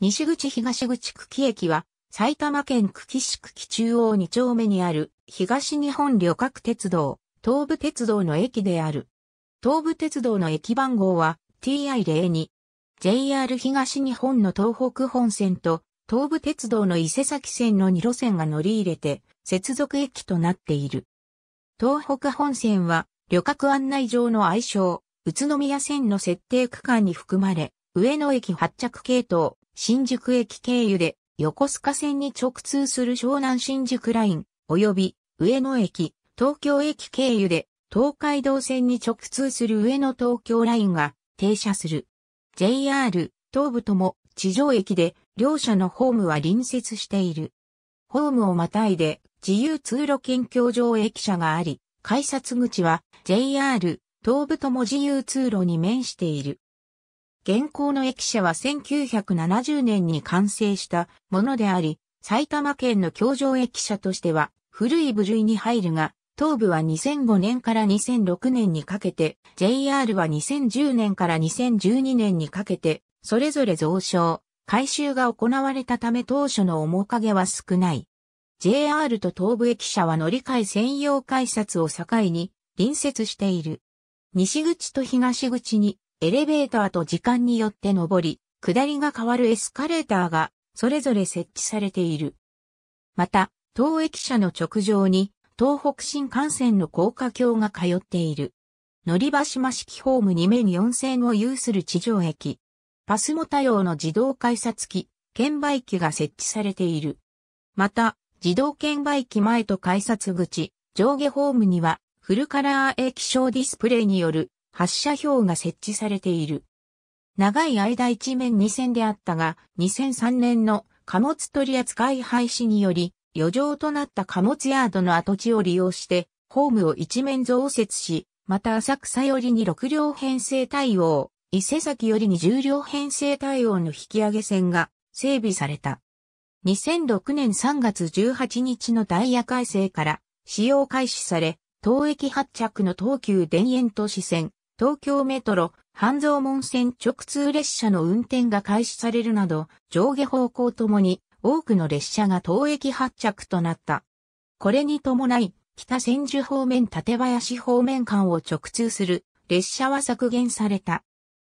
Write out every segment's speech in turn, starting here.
西口東口久喜駅は、埼玉県久喜市久喜中央2丁目にある、東日本旅客鉄道、東武鉄道の駅である。東武鉄道の駅番号は TI02。JR 東日本の東北本線と、東武鉄道の伊勢崎線の2路線が乗り入れて、接続駅となっている。東北本線は、旅客案内上の愛称、宇都宮線の設定区間に含まれ、上野駅発着系統、新宿駅経由で横須賀線に直通する湘南新宿ライン、及び上野駅、東京駅経由で東海道線に直通する上野東京ラインが停車する。JR、東部とも地上駅で両社のホームは隣接している。ホームをまたいで自由通路県境上駅舎があり、改札口は JR、東部とも自由通路に面している。現行の駅舎は1970年に完成したものであり、埼玉県の京城駅舎としては古い部類に入るが、東部は2005年から2006年にかけて、JR は2010年から2012年にかけて、それぞれ増床、改修が行われたため当初の面影は少ない。JR と東部駅舎は乗り換え専用改札を境に隣接している。西口と東口にエレベーターと時間によって上り、下りが変わるエスカレーターが、それぞれ設置されている。また、当駅舎の直上に、東北新幹線の高架橋が通っている。乗り場島式ホーム2面4線を有する地上駅。パスモ多用の自動改札機、券売機が設置されている。また、自動券売機前と改札口、上下ホームには、フルカラー液晶ディスプレイによる発射表が設置されている。長い間一面二線であったが、2003年の貨物取扱い廃止により、余剰となった貨物ヤードの跡地を利用して、ホームを一面増設し、また浅草よりに6両編成対応、伊勢崎よりに10両編成対応の引き上げ線が整備された。2006年3月18日のダイヤ改正から使用開始され、東駅発着の東急田園都市線、東京メトロ、半蔵門線直通列車の運転が開始されるなど、上下方向ともに多くの列車が当駅発着となった。これに伴い、北千住方面立林方面間を直通する列車は削減された。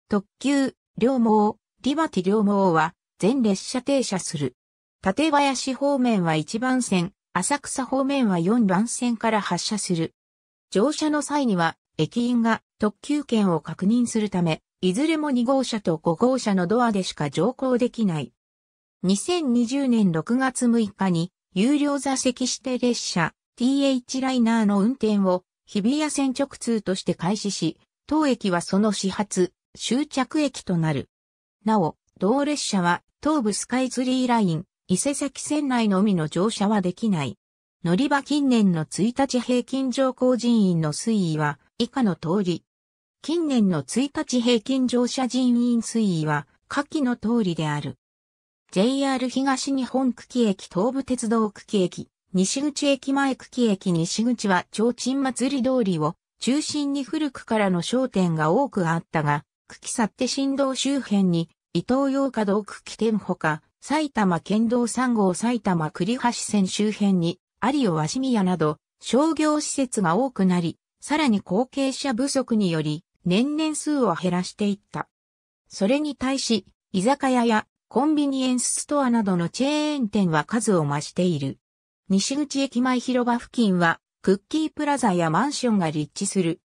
特急、両毛、リバティ両毛は全列車停車する。立林方面は1番線、浅草方面は4番線から発車する。乗車の際には駅員が特急券を確認するため、いずれも2号車と5号車のドアでしか乗降できない。2020年6月6日に、有料座席指定列車 TH ライナーの運転を日比谷線直通として開始し、当駅はその始発、終着駅となる。なお、同列車は東武スカイツリーライン、伊勢崎線内のみの乗車はできない。乗り場近年の1日平均乗降人員の推移は、以下の通り。近年の1日平均乗車人員推移は下記の通りである。JR 東日本久喜駅東武鉄道久喜駅、西口駅前久喜駅西口は提灯祭り通りを中心に古くからの商店が多くあったが、久喜去って新道周辺に伊東洋華道久喜店ほか、埼玉県道3号埼玉栗橋線周辺に、有尾鷲宮など商業施設が多くなり、さらに後継者不足により、年々数を減らしていった。それに対し、居酒屋やコンビニエンスストアなどのチェーン店は数を増している。西口駅前広場付近は、クッキープラザやマンションが立地する。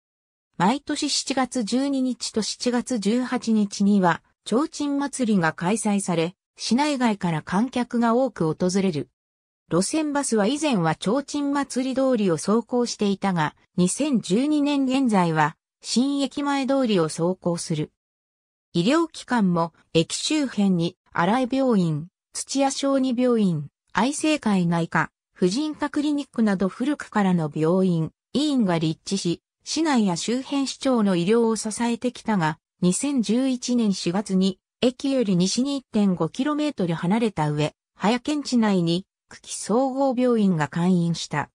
毎年7月12日と7月18日には、提灯祭りが開催され、市内外から観客が多く訪れる。路線バスは以前は提灯祭り通りを走行していたが、2012年現在は新駅前通りを走行する。医療機関も駅周辺に荒井病院、土屋小児病院、愛生会内科、婦人科クリニックなど古くからの病院、医院が立地し、市内や周辺市長の医療を支えてきたが、2011年4月に駅より西に 1.5km 離れた上、早県地内に区域総合病院が開院した。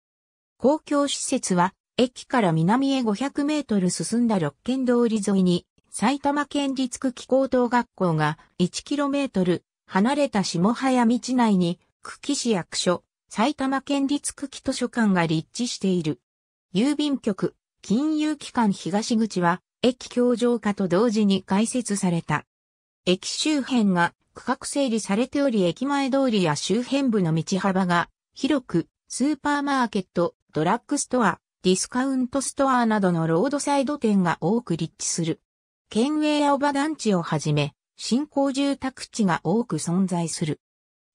公共施設は、駅から南へ500メートル進んだ六軒通り沿いに、埼玉県立区域高等学校が1キロメートル離れた下早道内に、区域市役所、埼玉県立区域図書館が立地している。郵便局、金融機関東口は、駅橋上化と同時に開設された。駅周辺が区画整理されており駅前通りや周辺部の道幅が広く、スーパーマーケット、ドラッグストア、ディスカウントストアなどのロードサイド店が多く立地する。県営青葉団地をはじめ、新興住宅地が多く存在する。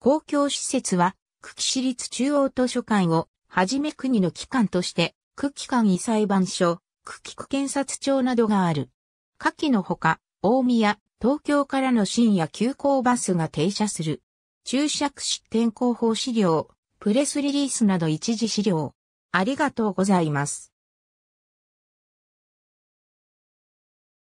公共施設は、久喜市立中央図書館をはじめ国の機関として、久喜間医裁判所、久喜区検察庁などがある。下記のほか、大宮、東京からの深夜急行バスが停車する。注釈失点広報資料、プレスリリースなど一時資料。ありがとうございます。